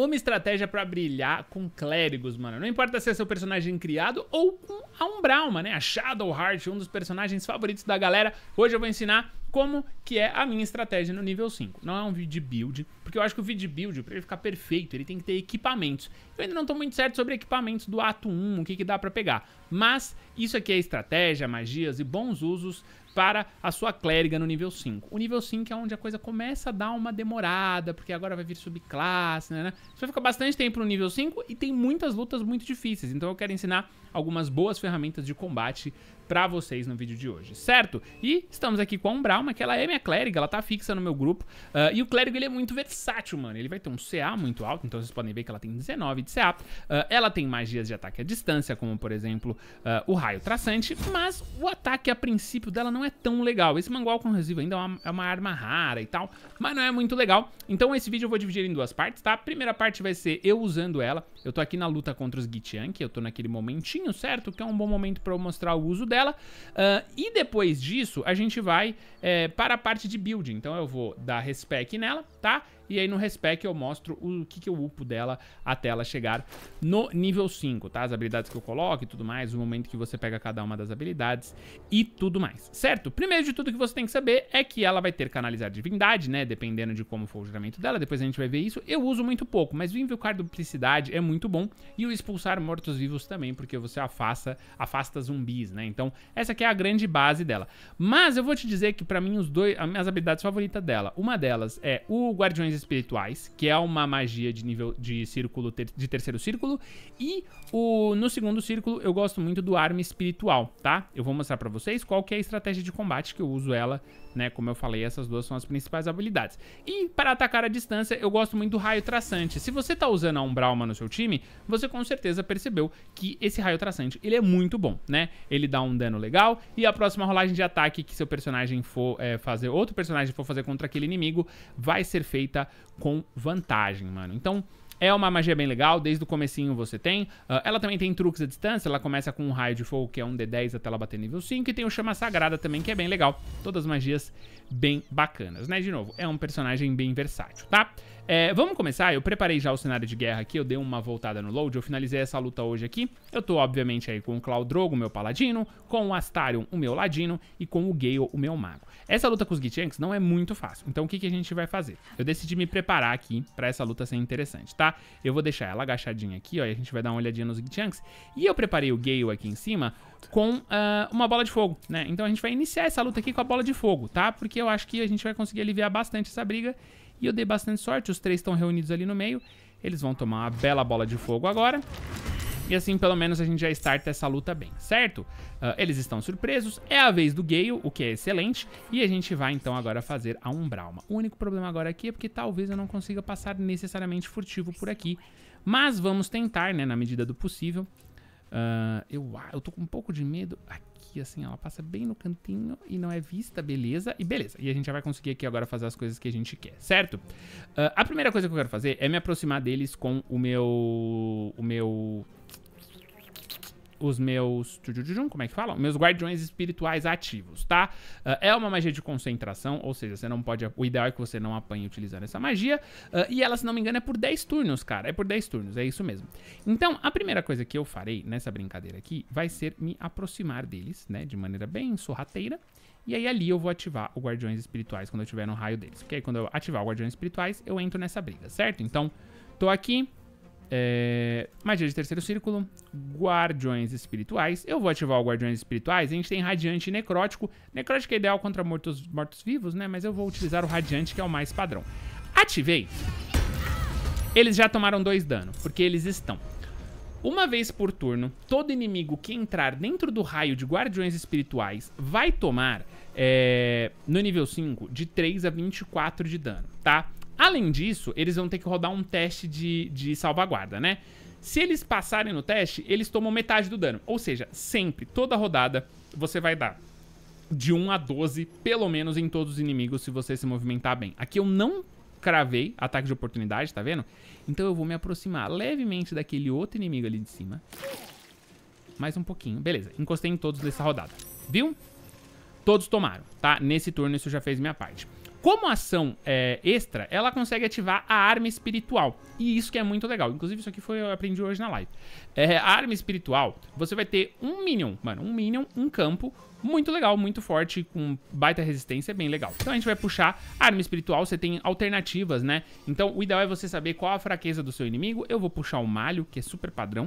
uma estratégia para brilhar com clérigos, mano. Não importa se é seu personagem criado ou com a Umbrauma, né? A Shadowheart, um dos personagens favoritos da galera. Hoje eu vou ensinar como que é a minha estratégia no nível 5. Não é um vídeo de build, porque eu acho que o vídeo de build, pra ele ficar perfeito, ele tem que ter equipamentos. Eu ainda não tô muito certo sobre equipamentos do ato 1, o que que dá para pegar. Mas isso aqui é estratégia, magias e bons usos para a sua clériga no nível 5. O nível 5 é onde a coisa começa a dar uma demorada, porque agora vai vir subclasse, né? né? Você vai ficar bastante tempo no nível 5 e tem muitas lutas muito difíceis. Então eu quero ensinar algumas boas ferramentas de combate pra vocês no vídeo de hoje, certo? E estamos aqui com a Umbrauma, que ela é minha clériga, ela tá fixa no meu grupo. Uh, e o clérigo, ele é muito versátil, mano. Ele vai ter um CA muito alto, então vocês podem ver que ela tem 19 de CA. Uh, ah, ela tem magias de ataque à distância, como, por exemplo, uh, o raio traçante. Mas o ataque, a princípio, dela não é tão legal. Esse mangual resíduo ainda é uma, é uma arma rara e tal, mas não é muito legal. Então esse vídeo eu vou dividir em duas partes, tá? A primeira parte vai ser eu usando ela. Eu tô aqui na luta contra os Gitian, que eu tô naquele momentinho, certo? Que é um bom momento pra eu mostrar o uso dela dela. Uh, ah, e depois disso, a gente vai é, para a parte de build. Então eu vou dar respec nela, tá? E aí no respec eu mostro o que, que eu upo dela até ela chegar no nível 5, tá? As habilidades que eu coloco e tudo mais, o momento que você pega cada uma das habilidades e tudo mais, certo? Primeiro de tudo que você tem que saber é que ela vai ter canalizar divindade, né? Dependendo de como for o juramento dela, depois a gente vai ver isso. Eu uso muito pouco, mas o invocar duplicidade é muito bom e o expulsar mortos-vivos também, porque você afasta, afasta zumbis, né? Então essa aqui é a grande base dela. Mas eu vou te dizer que para mim os dois, as minhas habilidades favoritas dela, uma delas é o Guardiões espirituais, que é uma magia de nível de círculo ter, de terceiro círculo, e o no segundo círculo eu gosto muito do arma espiritual, tá? Eu vou mostrar para vocês qual que é a estratégia de combate que eu uso ela né? Como eu falei, essas duas são as principais habilidades. E para atacar a distância, eu gosto muito do raio traçante. Se você tá usando a Umbralma no seu time, você com certeza percebeu que esse raio traçante, ele é muito bom, né? Ele dá um dano legal e a próxima rolagem de ataque que seu personagem for é, fazer, outro personagem for fazer contra aquele inimigo, vai ser feita com vantagem, mano. Então, é uma magia bem legal, desde o comecinho você tem. Uh, ela também tem truques à distância, ela começa com um raio de fogo, que é um D10 até ela bater nível 5, e tem o Chama Sagrada também, que é bem legal. Todas magias bem bacanas, né? De novo, é um personagem bem versátil, tá? É, vamos começar, eu preparei já o cenário de guerra aqui, eu dei uma voltada no load, eu finalizei essa luta hoje aqui. Eu tô, obviamente, aí com o o meu paladino, com o Astarion, o meu ladino, e com o Gale, o meu mago. Essa luta com os Gichanks não é muito fácil, então o que, que a gente vai fazer? Eu decidi me preparar aqui pra essa luta ser interessante, tá? Eu vou deixar ela agachadinha aqui, ó, e a gente vai dar uma olhadinha nos chunks. E eu preparei o Gale aqui em cima com uh, uma bola de fogo, né? Então a gente vai iniciar essa luta aqui com a bola de fogo, tá? Porque eu acho que a gente vai conseguir aliviar bastante essa briga. E eu dei bastante sorte, os três estão reunidos ali no meio. Eles vão tomar uma bela bola de fogo agora. E assim, pelo menos, a gente já starta essa luta bem, certo? Uh, eles estão surpresos, é a vez do Gale, o que é excelente, e a gente vai, então, agora fazer a Umbrauma. O único problema agora aqui é porque talvez eu não consiga passar necessariamente furtivo por aqui, mas vamos tentar, né, na medida do possível. Uh, eu, eu tô com um pouco de medo... Aqui aqui, assim, ela passa bem no cantinho e não é vista, beleza? E beleza, e a gente já vai conseguir aqui agora fazer as coisas que a gente quer, certo? Uh, a primeira coisa que eu quero fazer é me aproximar deles com o meu... o meu os meus. Como é que fala? Meus guardiões espirituais ativos, tá? Uh, é uma magia de concentração, ou seja, você não pode. O ideal é que você não apanhe utilizando essa magia. Uh, e ela, se não me engano, é por 10 turnos, cara. É por 10 turnos, é isso mesmo. Então, a primeira coisa que eu farei nessa brincadeira aqui vai ser me aproximar deles, né? De maneira bem sorrateira. E aí ali eu vou ativar o Guardiões Espirituais quando eu estiver no raio deles. Porque aí quando eu ativar o Guardiões Espirituais, eu entro nessa briga, certo? Então, tô aqui, é, magia de terceiro círculo, guardiões espirituais. Eu vou ativar o guardiões espirituais. A gente tem radiante e necrótico. Necrótico é ideal contra mortos-vivos, né? Mas eu vou utilizar o radiante, que é o mais padrão. Ativei. Eles já tomaram dois dano, porque eles estão. Uma vez por turno, todo inimigo que entrar dentro do raio de guardiões espirituais vai tomar, é, no nível 5, de 3 a 24 de dano, tá? Tá? Além disso, eles vão ter que rodar um teste de, de salvaguarda, né? Se eles passarem no teste, eles tomam metade do dano. Ou seja, sempre, toda rodada, você vai dar de 1 a 12, pelo menos em todos os inimigos, se você se movimentar bem. Aqui eu não cravei ataque de oportunidade, tá vendo? Então eu vou me aproximar levemente daquele outro inimigo ali de cima. Mais um pouquinho. Beleza, encostei em todos nessa rodada. Viu? Todos tomaram, tá? Nesse turno isso já fez minha parte. Como ação é, extra, ela consegue ativar a arma espiritual. E isso que é muito legal. Inclusive, isso aqui foi eu aprendi hoje na live. É, a arma espiritual, você vai ter um Minion, mano. Um Minion, um campo, muito legal, muito forte, com baita resistência, é bem legal. Então a gente vai puxar arma espiritual, você tem alternativas, né? Então o ideal é você saber qual a fraqueza do seu inimigo. Eu vou puxar o malho, que é super padrão.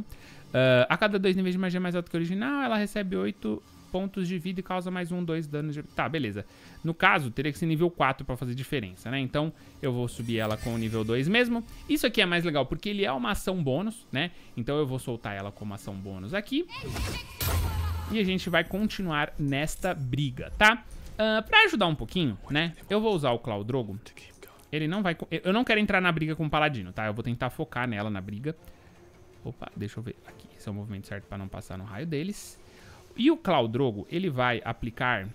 Uh, a cada dois níveis de magia mais alto que o original, ela recebe 8 pontos de vida e causa mais um, dois danos de... Tá, beleza. No caso, teria que ser nível 4 pra fazer diferença, né? Então, eu vou subir ela com o nível 2 mesmo. Isso aqui é mais legal, porque ele é uma ação bônus, né? Então, eu vou soltar ela como ação bônus aqui. E a gente vai continuar nesta briga, tá? Uh, pra ajudar um pouquinho, né? Eu vou usar o Cloudrogo. Ele não vai... Eu não quero entrar na briga com o Paladino, tá? Eu vou tentar focar nela na briga. Opa, deixa eu ver aqui. Esse é o movimento certo pra não passar no raio deles. E o Cloudrogo, ele vai aplicar...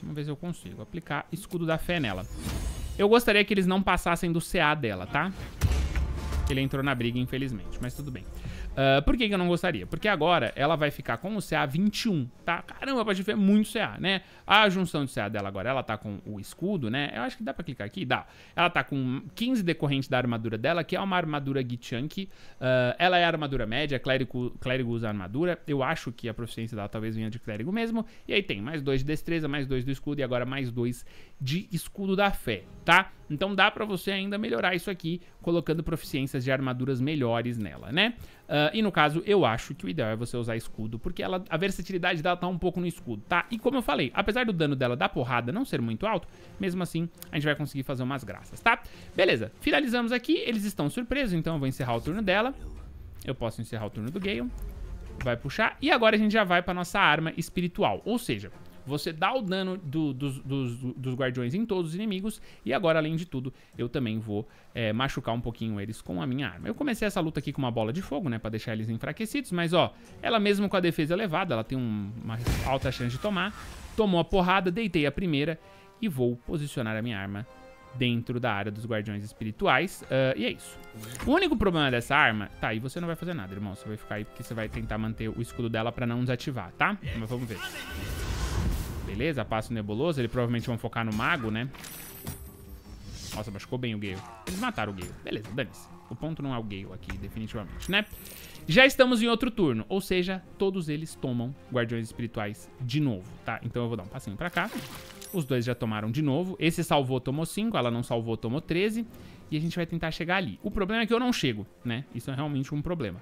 Vamos ver se eu consigo. Aplicar Escudo da Fé nela. Eu gostaria que eles não passassem do CA dela, tá? Ele entrou na briga, infelizmente, mas tudo bem. Uh, por que, que, eu não gostaria? Porque agora ela vai ficar com o CA21, tá? Caramba, pode ver muito CA, né? A junção de CA dela agora, ela tá com o escudo, né? Eu acho que dá pra clicar aqui, dá. Ela tá com 15 decorrentes da armadura dela, que é uma armadura Gichunk. Uh, ah, ela é armadura média, clérigo, clérigo usa armadura. Eu acho que a proficiência dela talvez venha de clérigo mesmo. E aí tem mais dois de destreza, mais dois do escudo e agora mais dois de escudo da fé, tá? Então dá para você ainda melhorar isso aqui, colocando proficiências de armaduras melhores nela, né? Uh, e no caso, eu acho que o ideal é você usar escudo, porque ela, a versatilidade dela tá um pouco no escudo, tá? E como eu falei, apesar do dano dela da porrada não ser muito alto, mesmo assim a gente vai conseguir fazer umas graças, tá? Beleza, finalizamos aqui, eles estão surpresos, então eu vou encerrar o turno dela. Eu posso encerrar o turno do Gale. Vai puxar. E agora a gente já vai pra nossa arma espiritual, ou seja... Você dá o dano do, dos, dos, dos, guardiões em todos os inimigos. E agora, além de tudo, eu também vou é, machucar um pouquinho eles com a minha arma. Eu comecei essa luta aqui com uma bola de fogo, né? Pra deixar eles enfraquecidos. Mas, ó, ela mesmo com a defesa elevada, ela tem um, uma alta chance de tomar. Tomou a porrada, deitei a primeira. E vou posicionar a minha arma dentro da área dos guardiões espirituais. Uh, e é isso. O único problema dessa arma... Tá, e você não vai fazer nada, irmão. Você vai ficar aí porque você vai tentar manter o escudo dela pra não desativar, tá? Mas vamos ver. Beleza, passo nebuloso. Ele provavelmente vão focar no mago, né? Nossa, machucou bem o Gale. Eles mataram o Gale. Beleza, dane-se. O ponto não é o Gale aqui, definitivamente, né? Já estamos em outro turno, ou seja, todos eles tomam Guardiões Espirituais de novo, tá? Então eu vou dar um passinho pra cá. Os dois já tomaram de novo. Esse salvou, tomou 5. Ela não salvou, tomou 13. E a gente vai tentar chegar ali. O problema é que eu não chego, né? Isso é realmente um problema.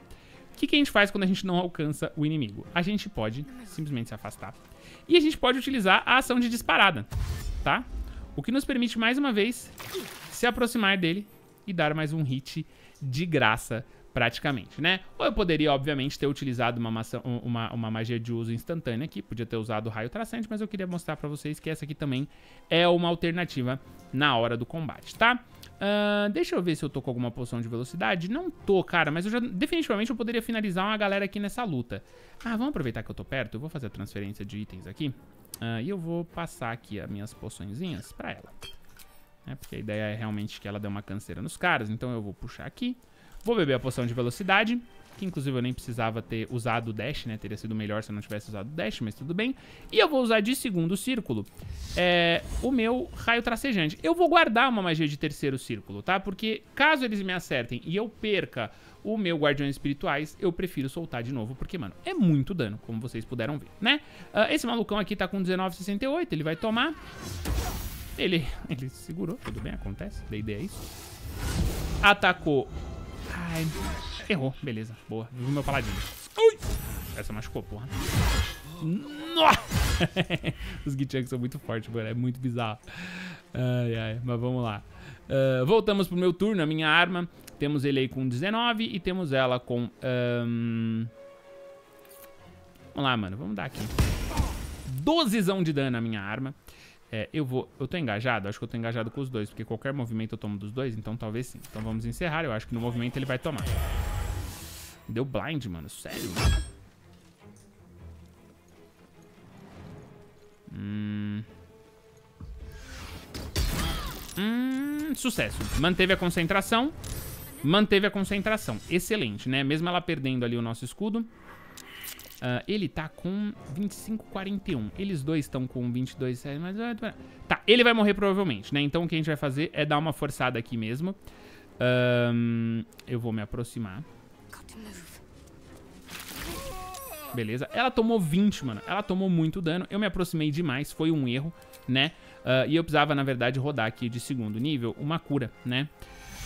O que, que a gente faz quando a gente não alcança o inimigo? A gente pode simplesmente se afastar. E a gente pode utilizar a ação de disparada, tá? O que nos permite, mais uma vez, se aproximar dele e dar mais um hit de graça praticamente, né? Ou eu poderia, obviamente, ter utilizado uma, maçã, uma, uma magia de uso instantânea aqui, podia ter usado o raio traçante, mas eu queria mostrar pra vocês que essa aqui também é uma alternativa na hora do combate, tá? Uh, deixa eu ver se eu tô com alguma poção de velocidade. Não tô, cara, mas eu já definitivamente eu poderia finalizar uma galera aqui nessa luta. Ah, vamos aproveitar que eu tô perto, eu vou fazer a transferência de itens aqui. Uh, e eu vou passar aqui as minhas poçõezinhas pra ela. É, porque a ideia é realmente que ela dê uma canseira nos caras, então eu vou puxar aqui. Vou beber a poção de velocidade, que inclusive eu nem precisava ter usado o dash, né? Teria sido melhor se eu não tivesse usado o dash, mas tudo bem. E eu vou usar de segundo círculo é, o meu raio tracejante. Eu vou guardar uma magia de terceiro círculo, tá? Porque caso eles me acertem e eu perca o meu Guardiões Espirituais, eu prefiro soltar de novo, porque, mano, é muito dano, como vocês puderam ver, né? Uh, esse malucão aqui tá com 19,68, ele vai tomar... Ele, ele segurou, tudo bem, acontece, da ideia é isso. Atacou Ai, errou. Beleza, boa. Viu meu paladino. Ui! Essa machucou, porra. Nossa! Os Gichangs são muito fortes, mano. É muito bizarro. Ai, ai. Mas vamos lá. Uh, voltamos pro meu turno, a minha arma. Temos ele aí com 19 e temos ela com... Um... Vamos lá, mano. Vamos dar aqui. 12 de dano na minha arma. É, eu vou... Eu tô engajado? Acho que eu tô engajado com os dois, porque qualquer movimento eu tomo dos dois, então talvez sim. Então vamos encerrar, eu acho que no movimento ele vai tomar. Deu blind, mano. Sério, mano. Hum... Hum, sucesso. Manteve a concentração. Manteve a concentração. Excelente, né? Mesmo ela perdendo ali o nosso escudo, Uh, ele tá com 25,41. Eles dois estão com 22, é, mas... É, é, tá, ele vai morrer provavelmente, né? Então o que a gente vai fazer é dar uma forçada aqui mesmo. Um, eu vou me aproximar. Beleza. Ela tomou 20, mano. Ela tomou muito dano. Eu me aproximei demais. Foi um erro, né? Uh, e eu precisava, na verdade, rodar aqui de segundo nível uma cura, né?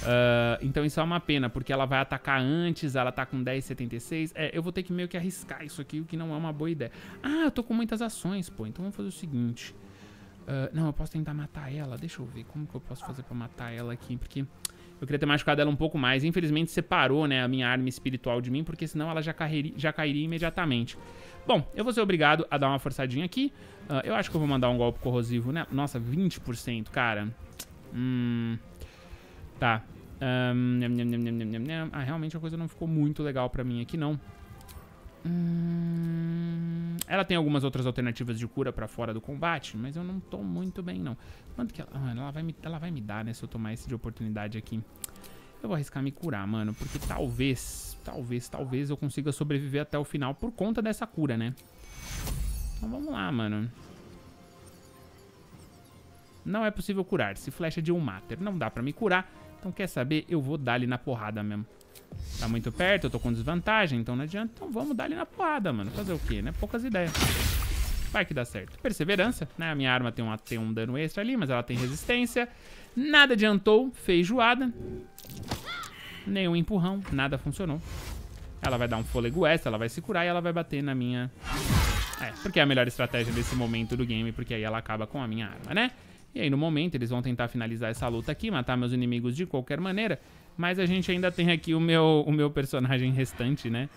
Uh, então isso é uma pena, porque ela vai atacar antes, ela tá com 10,76. É, eu vou ter que meio que arriscar isso aqui, o que não é uma boa ideia. Ah, eu tô com muitas ações, pô. Então vamos fazer o seguinte. Uh, não, eu posso tentar matar ela. Deixa eu ver como que eu posso fazer pra matar ela aqui, porque... Eu queria ter machucado ela um pouco mais. Infelizmente separou, né, a minha arma espiritual de mim, porque senão ela já, carreria, já cairia imediatamente. Bom, eu vou ser obrigado a dar uma forçadinha aqui. Uh, eu acho que eu vou mandar um golpe corrosivo, né? Nossa, 20%, cara. Hum... Tá. Um, nham, nham, nham, ah, realmente a coisa não ficou muito legal pra mim aqui, não. Hum, ela tem algumas outras alternativas de cura pra fora do combate, mas eu não tô muito bem, não. Quanto que ela... Ah, ela, vai me, ela vai me dar, né, se eu tomar esse de oportunidade aqui. Eu vou arriscar me curar, mano, porque talvez, talvez, talvez eu consiga sobreviver até o final por conta dessa cura, né? Então vamos lá, mano. Não é possível curar-se. Flecha de um mater. Não dá pra me curar. Então quer saber? Eu vou dar ali na porrada mesmo. Tá muito perto, eu tô com desvantagem, então não adianta. Então vamos dar ali na porrada, mano. Fazer o quê, né? Poucas ideias. Vai que dá certo. Perseverança, né? A minha arma tem, uma, tem um dano extra ali, mas ela tem resistência. Nada adiantou, feijoada. Nenhum empurrão, nada funcionou. Ela vai dar um fôlego extra, ela vai se curar e ela vai bater na minha... É, porque é a melhor estratégia desse momento do game, porque aí ela acaba com a minha arma, né? E aí, no momento, eles vão tentar finalizar essa luta aqui, matar meus inimigos de qualquer maneira. Mas a gente ainda tem aqui o meu, o meu personagem restante, né?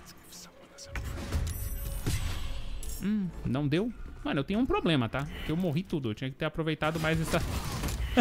Hum, não deu? Mano, eu tenho um problema, tá? Que eu morri tudo. Eu tinha que ter aproveitado mais essa...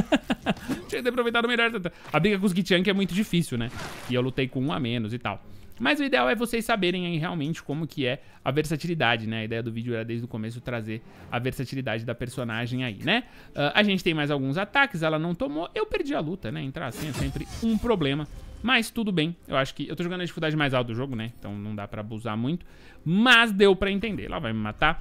tinha que ter aproveitado melhor. A briga com os Gitian é muito difícil, né? E eu lutei com um a menos e tal. Mas o ideal é vocês saberem aí realmente como que é a versatilidade, né? A ideia do vídeo era desde o começo trazer a versatilidade da personagem aí, né? Uh, a gente tem mais alguns ataques, ela não tomou. Eu perdi a luta, né? Entrar assim é sempre um problema. Mas tudo bem, eu acho que... Eu tô jogando na dificuldade mais alta do jogo, né? Então não dá pra abusar muito. Mas deu pra entender. Ela vai me matar.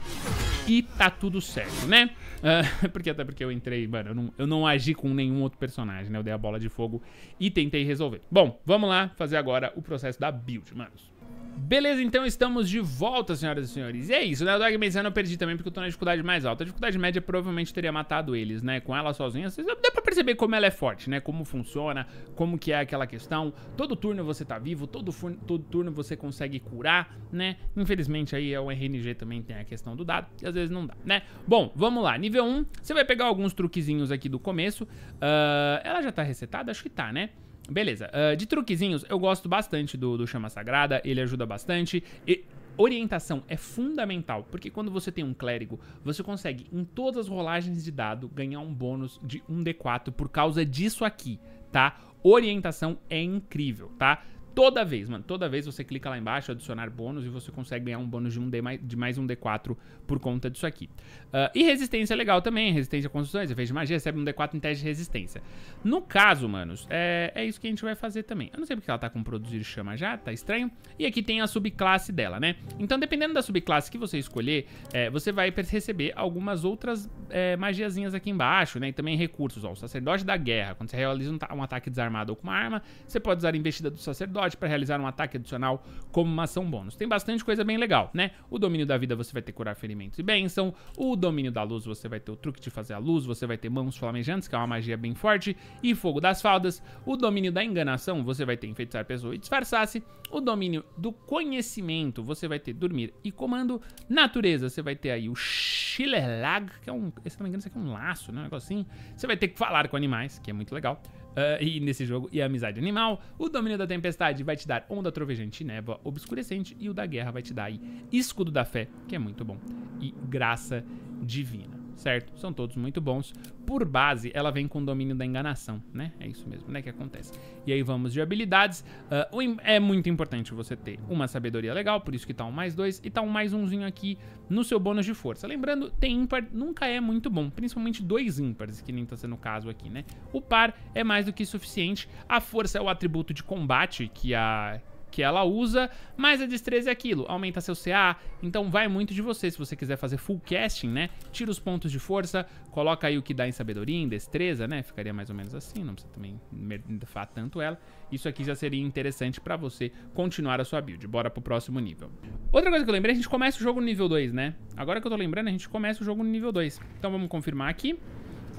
E tá tudo certo, né? Ah, uh, porque até porque eu entrei... Mano, eu não, eu não agi com nenhum outro personagem, né? Eu dei a bola de fogo e tentei resolver. Bom, vamos lá fazer agora o processo da build, manos. Beleza, então estamos de volta, senhoras e senhores. E é isso, né? O Dog Messiano eu perdi também porque eu tô na dificuldade mais alta. A dificuldade média provavelmente teria matado eles, né? Com ela sozinha, vocês dá pra perceber como ela é forte, né? Como funciona, como que é aquela questão. Todo turno você tá vivo, todo, todo turno você consegue curar, né? Infelizmente aí é o RNG também tem a questão do dado, e às vezes não dá, né? Bom, vamos lá. Nível 1, você vai pegar alguns truquezinhos aqui do começo. Uh, ela já tá resetada? Acho que tá, né? Beleza. Uh, de truquezinhos, eu gosto bastante do, do Chama Sagrada, ele ajuda bastante. E orientação é fundamental, porque quando você tem um clérigo, você consegue, em todas as rolagens de dado, ganhar um bônus de 1d4 por causa disso aqui, tá? Orientação é incrível, tá? Toda vez, mano, toda vez você clica lá embaixo, adicionar bônus e você consegue ganhar um bônus de, um D mais, de mais um D4 por conta disso aqui. Uh, e resistência é legal também, resistência a construções, efeito de magia, recebe um D4 em teste de resistência. No caso, manos, é, é isso que a gente vai fazer também. Eu não sei porque ela tá com produzir chama já, tá estranho. E aqui tem a subclasse dela, né? Então, dependendo da subclasse que você escolher, é, você vai receber algumas outras é, magiazinhas aqui embaixo, né? E também recursos, ó, o sacerdote da guerra. Quando você realiza um, um ataque desarmado ou com uma arma, você pode usar a investida do sacerdote para realizar um ataque adicional como uma ação bônus. Tem bastante coisa bem legal, né? O domínio da vida você vai ter curar ferimentos e bênção. O domínio da luz você vai ter o truque de fazer a luz. Você vai ter mãos flamejantes, que é uma magia bem forte. E fogo das faldas. O domínio da enganação você vai ter enfeitiçar pessoa e disfarçar-se. O domínio do conhecimento você vai ter dormir e comando. Natureza você vai ter aí o Schillerlag, que é um. Se não me engano, isso aqui é um laço, né? Um negocinho. Você vai ter que falar com animais, que é muito legal. Uh, e nesse jogo, e a amizade animal, o domínio da tempestade vai te dar onda trovejante e névoa obscurecente, e o da guerra vai te dar aí escudo da fé, que é muito bom, e graça divina certo? São todos muito bons. Por base, ela vem com o domínio da enganação, né? É isso mesmo, né? Que acontece. E aí vamos de habilidades. Uh, é muito importante você ter uma sabedoria legal, por isso que tá um mais dois. E tá um mais umzinho aqui no seu bônus de força. Lembrando, tem ímpar nunca é muito bom, principalmente dois ímpares, que nem tá sendo o caso aqui, né? O par é mais do que suficiente. A força é o atributo de combate que a que ela usa, mas a destreza é aquilo, aumenta seu CA, então vai muito de você se você quiser fazer full casting, né? Tira os pontos de força, coloca aí o que dá em sabedoria, em destreza, né? Ficaria mais ou menos assim, não precisa também nerfar tanto ela. Isso aqui já seria interessante pra você continuar a sua build. Bora pro próximo nível. Outra coisa que eu lembrei, a gente começa o jogo no nível 2, né? Agora que eu tô lembrando, a gente começa o jogo no nível 2. Então vamos confirmar aqui.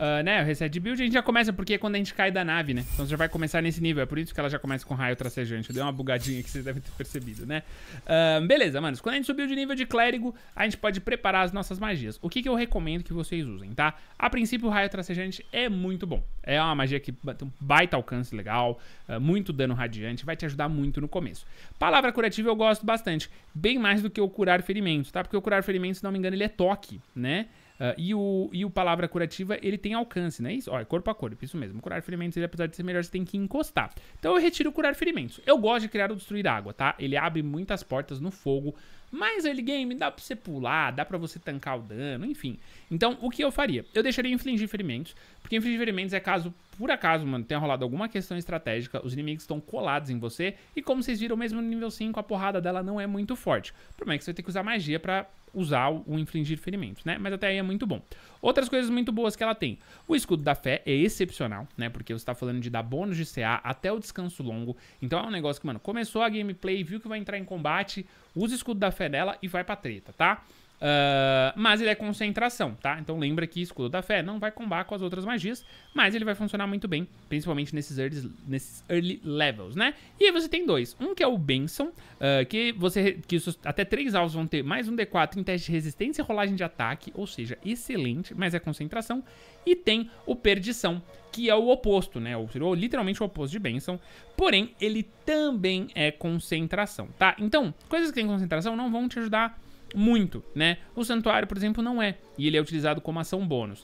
Uh, né, o reset build, a gente já começa porque é quando a gente cai da nave, né? Então você já vai começar nesse nível, é por isso que ela já começa com raio tracejante. Eu dei uma bugadinha que vocês devem ter percebido, né? Uh, beleza, manos, quando a gente subiu de nível de clérigo, a gente pode preparar as nossas magias. O que, que eu recomendo que vocês usem, tá? A princípio, o raio tracejante é muito bom. É uma magia que tem um baita alcance legal, uh, muito dano radiante, vai te ajudar muito no começo. Palavra curativa eu gosto bastante, bem mais do que o curar ferimentos, tá? Porque o curar ferimentos, se não me engano, ele é toque, né? Uh, e, o, e o palavra curativa, ele tem alcance, não né? é isso? Olha, corpo a corpo, isso mesmo. Curar ferimentos, ele, apesar de ser melhor, você tem que encostar. Então eu retiro curar ferimentos. Eu gosto de criar ou destruir água, tá? Ele abre muitas portas no fogo, mas early game dá pra você pular, dá pra você tancar o dano, enfim. Então, o que eu faria? Eu deixaria infligir ferimentos, porque infligir ferimentos é caso, por acaso, mano, tenha rolado alguma questão estratégica, os inimigos estão colados em você, e como vocês viram, mesmo no nível 5, a porrada dela não é muito forte. O problema é que você vai ter que usar magia pra usar o infligir ferimentos, né? Mas até aí é muito bom. Outras coisas muito boas que ela tem. O escudo da fé é excepcional, né? Porque você tá falando de dar bônus de CA até o descanso longo. Então é um negócio que, mano, começou a gameplay, viu que vai entrar em combate, usa o escudo da fé dela e vai pra treta, tá? Uh, mas ele é concentração, tá? Então lembra que Escudo da Fé não vai combar com as outras magias, mas ele vai funcionar muito bem, principalmente nesses early, nesses early levels, né? E aí você tem dois. Um que é o Benson, uh, que você que isso, até três alvos vão ter mais um D4 em teste de resistência e rolagem de ataque, ou seja, excelente, mas é concentração. E tem o Perdição, que é o oposto, né? Ou literalmente o oposto de Benson. Porém, ele também é concentração, tá? Então, coisas que têm concentração não vão te ajudar muito, né? O santuário, por exemplo, não é. E ele é utilizado como ação bônus.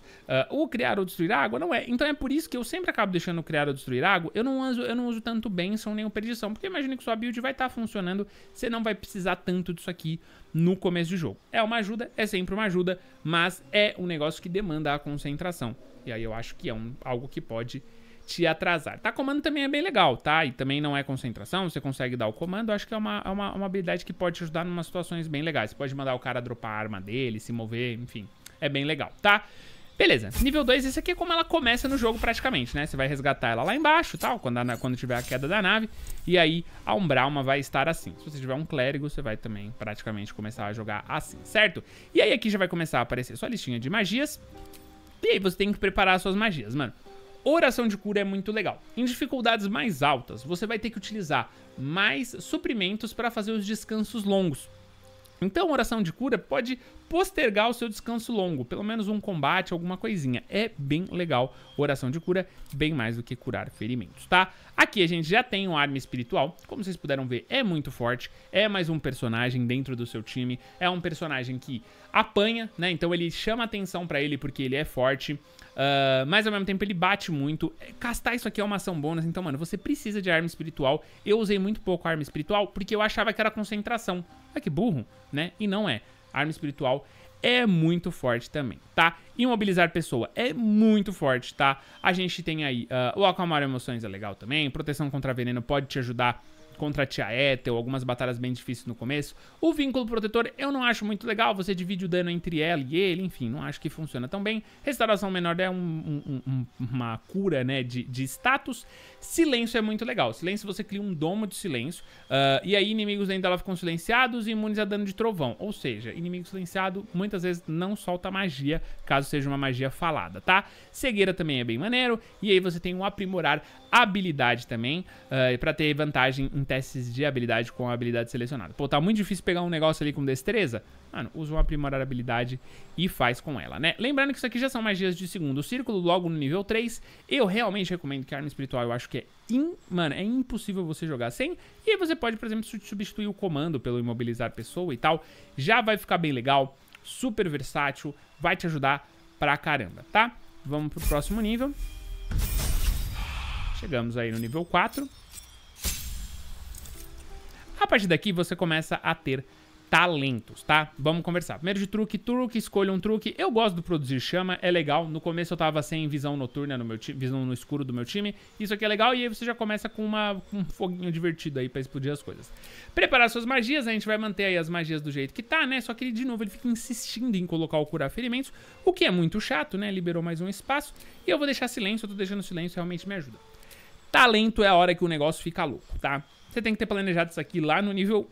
Uh, o criar ou destruir água não é. Então é por isso que eu sempre acabo deixando criar ou destruir água. Eu não uso, eu não uso tanto bênção nem o perdição. Porque imagino que sua build vai estar tá funcionando. Você não vai precisar tanto disso aqui no começo do jogo. É uma ajuda, é sempre uma ajuda. Mas é um negócio que demanda a concentração. E aí eu acho que é um, algo que pode te atrasar. Tá, comando também é bem legal, tá? E também não é concentração, você consegue dar o comando. Acho que é uma, é uma, uma habilidade que pode te ajudar em umas situações bem legais. Você pode mandar o cara dropar a arma dele, se mover, enfim. É bem legal, tá? Beleza, nível 2, esse aqui é como ela começa no jogo praticamente, né? Você vai resgatar ela lá embaixo, tal, quando, a, quando tiver a queda da nave, e aí a Umbrauma vai estar assim. Se você tiver um clérigo, você vai também praticamente começar a jogar assim, certo? E aí aqui já vai começar a aparecer sua listinha de magias, e aí você tem que preparar suas magias, mano. Oração de cura é muito legal. Em dificuldades mais altas, você vai ter que utilizar mais suprimentos para fazer os descansos longos. Então, oração de cura pode postergar o seu descanso longo, pelo menos um combate, alguma coisinha. É bem legal. Oração de cura, bem mais do que curar ferimentos, tá? Aqui a gente já tem um arma espiritual, como vocês puderam ver, é muito forte, é mais um personagem dentro do seu time, é um personagem que apanha, né? Então ele chama atenção para ele porque ele é forte. Uh, mas ao mesmo tempo ele bate muito. É, castar isso aqui é uma ação bônus, então, mano, você precisa de arma espiritual. Eu usei muito pouco arma espiritual porque eu achava que era concentração. é que burro, né? E não é. Arma espiritual é muito forte também, tá? Imobilizar pessoa é muito forte, tá? A gente tem aí uh, o acalmar emoções é legal também, proteção contra veneno pode te ajudar contra a tia Ethel, algumas batalhas bem difíceis no começo. O vínculo protetor eu não acho muito legal, você divide o dano entre ela e ele, enfim, não acho que funciona tão bem. Restauração menor é um, um, um, uma cura, né, de, de status. Silêncio é muito legal. Silêncio você cria um domo de silêncio, uh, e aí inimigos dentro dela ficam silenciados e imunes a dano de trovão. Ou seja, inimigo silenciado muitas vezes não solta magia, caso seja uma magia falada, tá? Cegueira também é bem maneiro, e aí você tem um aprimorar habilidade também, uh, ah, para ter vantagem em testes de habilidade com a habilidade selecionada. Pô, tá muito difícil pegar um negócio ali com destreza? Mano, usa uma aprimorar habilidade e faz com ela, né? Lembrando que isso aqui já são magias de segundo círculo, logo no nível 3. Eu realmente recomendo que a arma espiritual, eu acho que é in... Mano, é impossível você jogar sem. E aí você pode, por exemplo, substituir o comando pelo imobilizar pessoa e tal. Já vai ficar bem legal, super versátil, vai te ajudar pra caramba, tá? Vamos pro próximo nível. Chegamos aí no nível 4 partir daqui você começa a ter talentos, tá? Vamos conversar. Primeiro de truque, truque, escolha um truque. Eu gosto do produzir chama, é legal. No começo eu tava sem visão noturna no meu time, visão no escuro do meu time. Isso aqui é legal e aí você já começa com uma, um foguinho divertido aí pra explodir as coisas. Preparar suas magias, a gente vai manter aí as magias do jeito que tá, né? Só que ele, de novo, ele fica insistindo em colocar o curar ferimentos, o que é muito chato, né? Liberou mais um espaço. E eu vou deixar silêncio, eu tô deixando silêncio, realmente me ajuda. Talento é a hora que o negócio fica louco, tá? você tem que ter planejado isso aqui lá no nível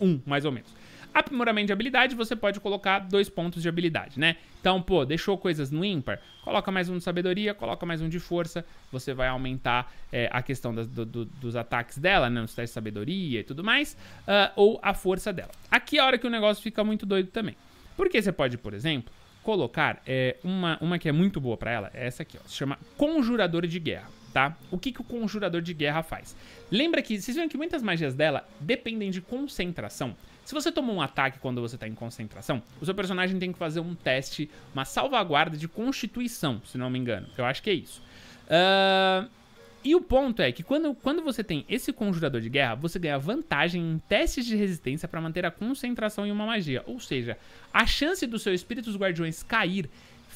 1, mais ou menos. Aprimoramento de habilidade, você pode colocar dois pontos de habilidade, né? Então, pô, deixou coisas no ímpar, coloca mais um de sabedoria, coloca mais um de força, você vai aumentar é, a questão das, do, do, dos ataques dela, né? Os testes de sabedoria e tudo mais, uh, ou a força dela. Aqui é a hora que o negócio fica muito doido também. Porque você pode, por exemplo, colocar é, uma, uma que é muito boa para ela, é essa aqui, ó, se chama Conjurador de Guerra tá? O que, que o Conjurador de Guerra faz? Lembra que, vocês viram que muitas magias dela dependem de concentração? Se você toma um ataque quando você está em concentração, o seu personagem tem que fazer um teste, uma salvaguarda de constituição, se não me engano. Eu acho que é isso. Uh, e o ponto é que quando, quando você tem esse conjurador de guerra, você ganha vantagem em testes de resistência para manter a concentração em uma magia. Ou seja, a chance do seu espírito dos guardiões cair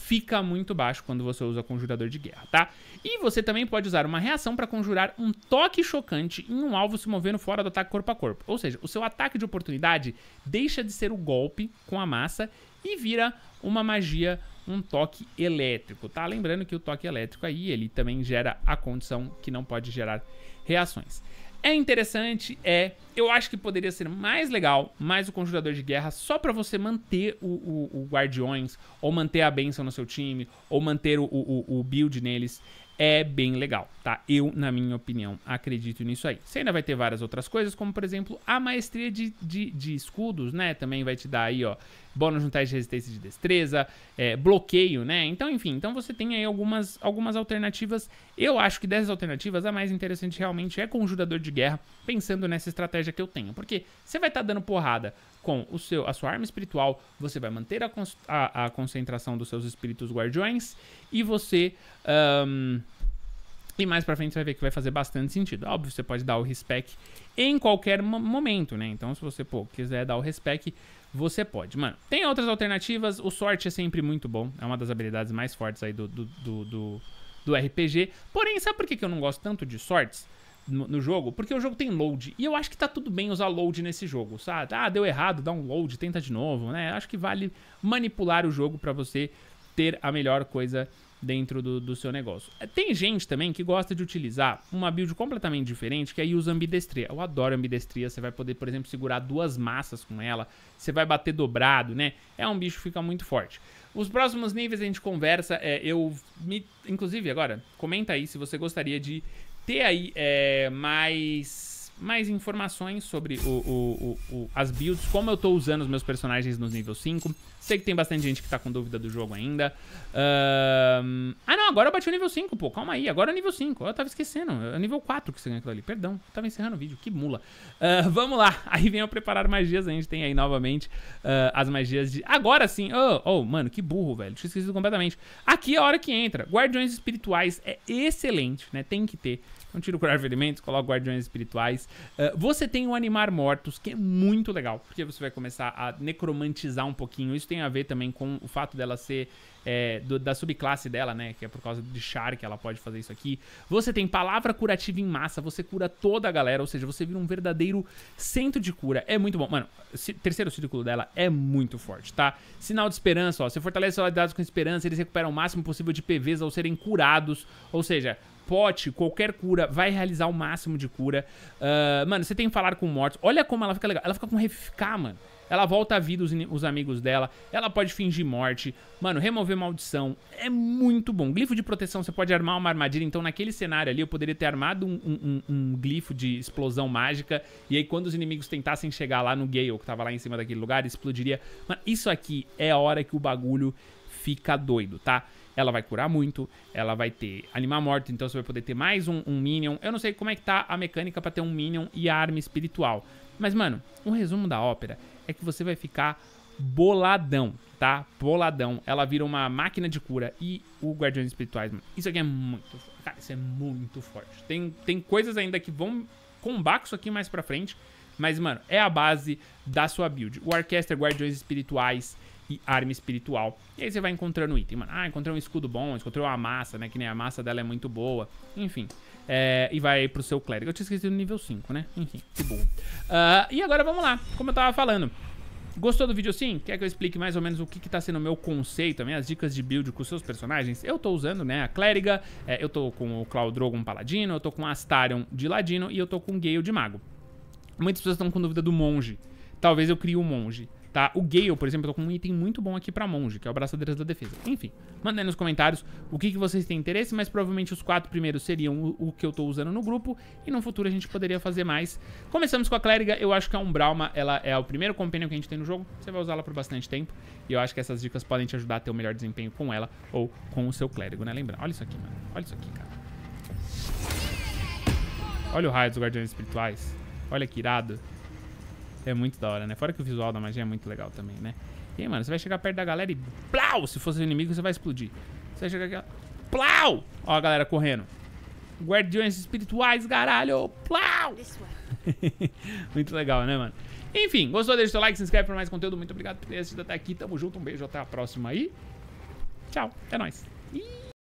fica muito baixo quando você usa conjurador de guerra, tá? E você também pode usar uma reação para conjurar um toque chocante em um alvo se movendo fora do ataque corpo a corpo. Ou seja, o seu ataque de oportunidade deixa de ser o golpe com a massa e vira uma magia, um toque elétrico, tá? Lembrando que o toque elétrico aí, ele também gera a condição que não pode gerar reações é interessante, é. Eu acho que poderia ser mais legal, mais o Conjurador de Guerra, só para você manter o, o, o, Guardiões, ou manter a Benção no seu time, ou manter o, o, o build neles. É bem legal, tá? Eu, na minha opinião, acredito nisso aí. Você ainda vai ter várias outras coisas, como por exemplo a maestria de, de, de escudos, né? Também vai te dar aí, ó, bônus no teste de resistência de destreza, é, bloqueio, né? Então, enfim, então você tem aí algumas, algumas alternativas. Eu acho que dessas alternativas, a mais interessante realmente é Conjurador de Guerra, pensando nessa estratégia que eu tenho. Porque você vai estar tá dando porrada com o seu, a sua arma espiritual, você vai manter a, a, a concentração dos seus espíritos guardiões e você... Um, e mais pra frente você vai ver que vai fazer bastante sentido. Óbvio, você pode dar o respec em qualquer momento, né? Então, se você pô, quiser dar o respec, você pode. Mano, tem outras alternativas. O sorte é sempre muito bom. É uma das habilidades mais fortes aí do, do, do, do, do RPG. Porém, sabe por que eu não gosto tanto de sortes? No, no, jogo, porque o jogo tem load. E eu acho que tá tudo bem usar load nesse jogo, sabe? Ah, deu errado, dá um load, tenta de novo, né? Acho que vale manipular o jogo para você ter a melhor coisa dentro do, do, seu negócio. É, tem gente também que gosta de utilizar uma build completamente diferente, que é aí usa ambidestria. Eu adoro ambidestria, você vai poder, por exemplo, segurar duas massas com ela, você vai bater dobrado, né? É um bicho que fica muito forte. Os próximos níveis a gente conversa, é, eu me... Inclusive, agora, comenta aí se você gostaria de ter aí é, mais mais informações sobre o, o, o, as builds, como eu estou usando os meus personagens nos nível 5. Sei que tem bastante gente que está com dúvida do jogo ainda. Uh... Ah, não, agora eu bati o nível 5, pô, calma aí. Agora é nível 5. Eu estava esquecendo, é o nível 4 que você ganha aquilo ali. Perdão, eu tava encerrando o vídeo, que mula. Uh, vamos lá, aí vem eu preparar magias. A gente tem aí novamente uh, as magias de. Agora sim, oh, oh, mano, que burro, velho. Tinha esquecido completamente. Aqui é a hora que entra. Guardiões espirituais é excelente, né? Tem que ter. Então tiro curar ferimentos, coloca guardiões espirituais. Uh, você tem o animar mortos, que é muito legal, porque você vai começar a necromantizar um pouquinho. Isso tem a ver também com o fato dela ser é, do, da subclasse dela, né? Que é por causa de char que ela pode fazer isso aqui. Você tem palavra curativa em massa, você cura toda a galera, ou seja, você vira um verdadeiro centro de cura. É muito bom. Mano, terceiro círculo dela é muito forte, tá? Sinal de esperança, ó. Você fortalece solidariedade com esperança, eles recuperam o máximo possível de PVs ao serem curados. Ou seja, pote, qualquer cura, vai realizar o máximo de cura. Uh, mano, você tem que falar com mortos. Olha como ela fica legal. Ela fica com reficar, mano. Ela volta à vida os, os, amigos dela. Ela pode fingir morte. Mano, remover maldição. É muito bom. Glifo de proteção, você pode armar uma armadilha. Então, naquele cenário ali, eu poderia ter armado um, um, um glifo de explosão mágica. E aí, quando os inimigos tentassem chegar lá no Gale, que tava lá em cima daquele lugar, explodiria. Mano, isso aqui é a hora que o bagulho fica doido, tá? ela vai curar muito, ela vai ter animar morto, então você vai poder ter mais um, um Minion. Eu não sei como é que tá a mecânica para ter um Minion e a arma espiritual. Mas, mano, um resumo da ópera é que você vai ficar boladão, tá? Boladão. Ela vira uma máquina de cura e o Guardiões Espirituais, mano, isso aqui é muito... Cara, isso é muito forte. Tem, tem coisas ainda que vão combar com isso aqui mais pra frente, mas, mano, é a base da sua build. O Orquestra Guardiões Espirituais e arma espiritual. E aí você vai encontrando item, mano. Ah, encontrei um escudo bom, encontrei uma massa, né? Que nem a massa dela é muito boa. Enfim. É, e vai pro seu clérigo. Eu tinha esquecido do nível 5, né? Enfim, que bom Uh, e agora vamos lá, como eu tava falando. Gostou do vídeo sim? Quer que eu explique mais ou menos o que, que tá sendo o meu conceito, né? as minhas dicas de build com os seus personagens? Eu tô usando, né, a Clériga, é, eu tô com o um Paladino, eu tô com o Astarion de Ladino e eu tô com o Gale de Mago. Muitas pessoas estão com dúvida do Monge. Talvez eu crie um Monge tá? O Gale, por exemplo, eu tô com um item muito bom aqui pra monge, que é o Braçadeiras da Defesa. Enfim, mandem aí nos comentários o que, que vocês têm interesse, mas provavelmente os quatro primeiros seriam o, o, que eu tô usando no grupo, e no futuro a gente poderia fazer mais. Começamos com a Clériga, eu acho que a é Umbralma, ela é o primeiro companion que a gente tem no jogo, você vai usá-la por bastante tempo, e eu acho que essas dicas podem te ajudar a ter o melhor desempenho com ela ou com o seu Clérigo, né? Lembrando, olha isso aqui, mano, olha isso aqui, cara. Olha o raio dos Guardiões Espirituais. Olha que irado. É muito da hora, né? Fora que o visual da magia é muito legal também, né? E aí, mano, você vai chegar perto da galera e plau! Se fosse o inimigo, você vai explodir. Você vai chegar aqui, Plau! Ó a galera correndo. Guardiões espirituais, caralho! Plau! muito legal, né, mano? Enfim, gostou? Deixa o seu like, se inscreve para mais conteúdo. Muito obrigado por ter assistido até aqui. Tamo junto, um beijo, até a próxima aí. Tchau, é nóis. Ih!